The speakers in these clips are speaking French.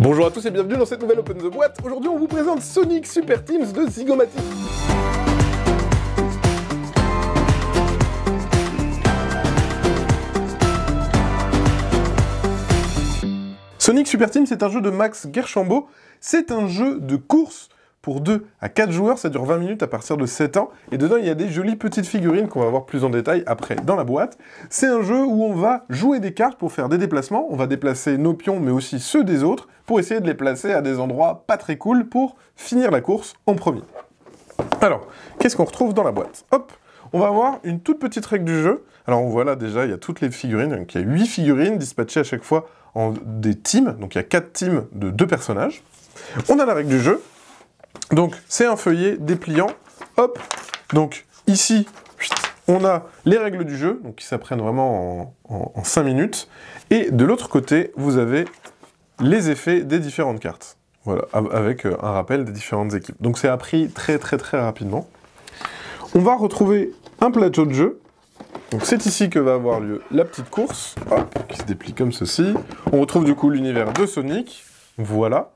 Bonjour à tous et bienvenue dans cette nouvelle Open the Boîte. Aujourd'hui, on vous présente Sonic Super Teams de Zygomatic. Sonic Super Teams, c'est un jeu de Max Gerchambeau. C'est un jeu de course pour 2 à 4 joueurs, ça dure 20 minutes à partir de 7 ans, et dedans il y a des jolies petites figurines qu'on va voir plus en détail après dans la boîte. C'est un jeu où on va jouer des cartes pour faire des déplacements, on va déplacer nos pions mais aussi ceux des autres, pour essayer de les placer à des endroits pas très cool pour finir la course en premier. Alors, qu'est-ce qu'on retrouve dans la boîte Hop on va avoir une toute petite règle du jeu. Alors on voit là déjà, il y a toutes les figurines, il y a 8 figurines dispatchées à chaque fois en des teams, donc il y a 4 teams de 2 personnages. On a la règle du jeu, donc c'est un feuillet dépliant. Hop Donc ici, on a les règles du jeu, donc qui s'apprennent vraiment en, 5 minutes. Et de l'autre côté, vous avez les effets des différentes cartes. Voilà, avec euh, un rappel des différentes équipes. Donc c'est appris très très très rapidement. On va retrouver un plateau de jeu. Donc c'est ici que va avoir lieu la petite course, qui se déplie comme ceci. On retrouve du coup l'univers de Sonic, voilà.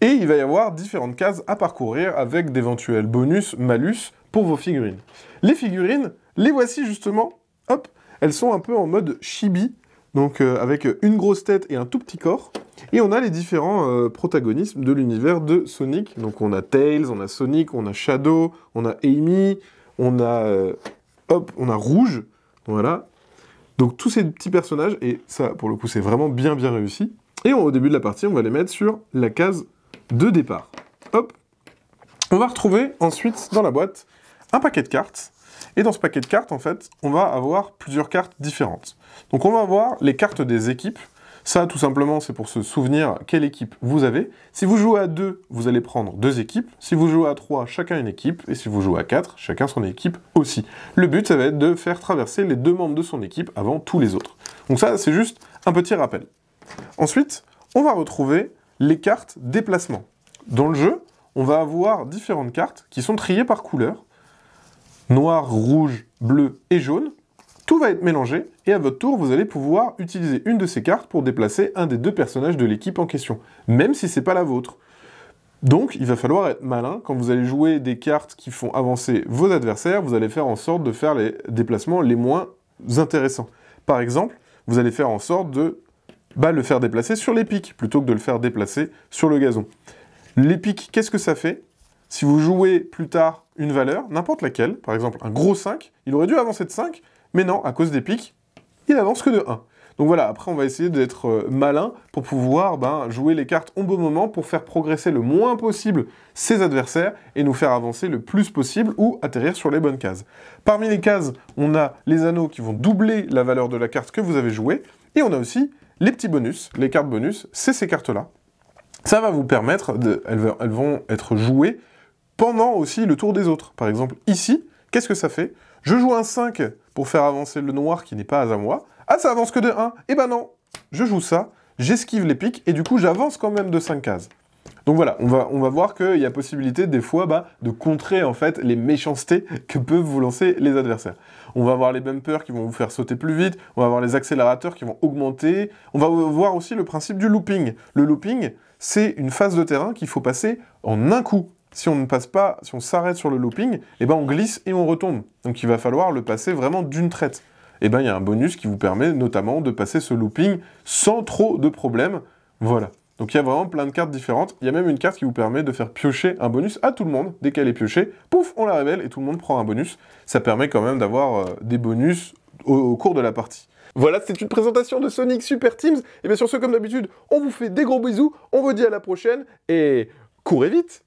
Et il va y avoir différentes cases à parcourir avec d'éventuels bonus, malus pour vos figurines. Les figurines, les voici justement. Hop, elles sont un peu en mode chibi, donc euh, avec une grosse tête et un tout petit corps. Et on a les différents euh, protagonistes de l'univers de Sonic. Donc on a Tails, on a Sonic, on a Shadow, on a Amy, on a euh, hop, on a Rouge. Voilà. Donc tous ces petits personnages et ça pour le coup c'est vraiment bien bien réussi. Et au début de la partie, on va les mettre sur la case de départ. Hop On va retrouver ensuite dans la boîte un paquet de cartes. Et dans ce paquet de cartes, en fait, on va avoir plusieurs cartes différentes. Donc on va avoir les cartes des équipes. Ça, tout simplement, c'est pour se souvenir quelle équipe vous avez. Si vous jouez à deux, vous allez prendre deux équipes. Si vous jouez à trois, chacun une équipe. Et si vous jouez à quatre, chacun son équipe aussi. Le but, ça va être de faire traverser les deux membres de son équipe avant tous les autres. Donc ça, c'est juste un petit rappel. Ensuite, on va retrouver les cartes déplacement. Dans le jeu, on va avoir différentes cartes qui sont triées par couleur. Noir, rouge, bleu et jaune. Tout va être mélangé et à votre tour, vous allez pouvoir utiliser une de ces cartes pour déplacer un des deux personnages de l'équipe en question, même si ce n'est pas la vôtre. Donc, il va falloir être malin. Quand vous allez jouer des cartes qui font avancer vos adversaires, vous allez faire en sorte de faire les déplacements les moins intéressants. Par exemple, vous allez faire en sorte de bah, le faire déplacer sur les pics plutôt que de le faire déplacer sur le gazon. Les pics, qu'est-ce que ça fait Si vous jouez plus tard une valeur, n'importe laquelle, par exemple un gros 5, il aurait dû avancer de 5, mais non, à cause des pics, il avance que de 1. Donc voilà, après on va essayer d'être euh, malin pour pouvoir ben, jouer les cartes au bon moment pour faire progresser le moins possible ses adversaires et nous faire avancer le plus possible ou atterrir sur les bonnes cases. Parmi les cases, on a les anneaux qui vont doubler la valeur de la carte que vous avez jouée et on a aussi les petits bonus, les cartes bonus, c'est ces cartes-là. Ça va vous permettre, de, elles, vont être jouées pendant aussi le tour des autres. Par exemple, ici, qu'est-ce que ça fait Je joue un 5 pour faire avancer le noir qui n'est pas à moi. Ah, ça avance que de 1 Eh ben non Je joue ça, j'esquive les pics, et du coup, j'avance quand même de 5 cases. Donc voilà, on va, on va voir qu'il y a possibilité des fois bah, de contrer en fait les méchancetés que peuvent vous lancer les adversaires. On va avoir les bumpers qui vont vous faire sauter plus vite, on va avoir les accélérateurs qui vont augmenter, on va voir aussi le principe du looping. Le looping, c'est une phase de terrain qu'il faut passer en un coup. Si on ne passe pas, si on s'arrête sur le looping, eh ben on glisse et on retombe. Donc il va falloir le passer vraiment d'une traite. Et eh ben il y a un bonus qui vous permet notamment de passer ce looping sans trop de problèmes. Voilà. Donc il y a vraiment plein de cartes différentes. Il y a même une carte qui vous permet de faire piocher un bonus à tout le monde. Dès qu'elle est piochée, pouf, on la révèle et tout le monde prend un bonus. Ça permet quand même d'avoir euh, des bonus au, cours de la partie. Voilà, c'est une présentation de Sonic Super Teams. Et bien sur ce, comme d'habitude, on vous fait des gros bisous, on vous dit à la prochaine et courez vite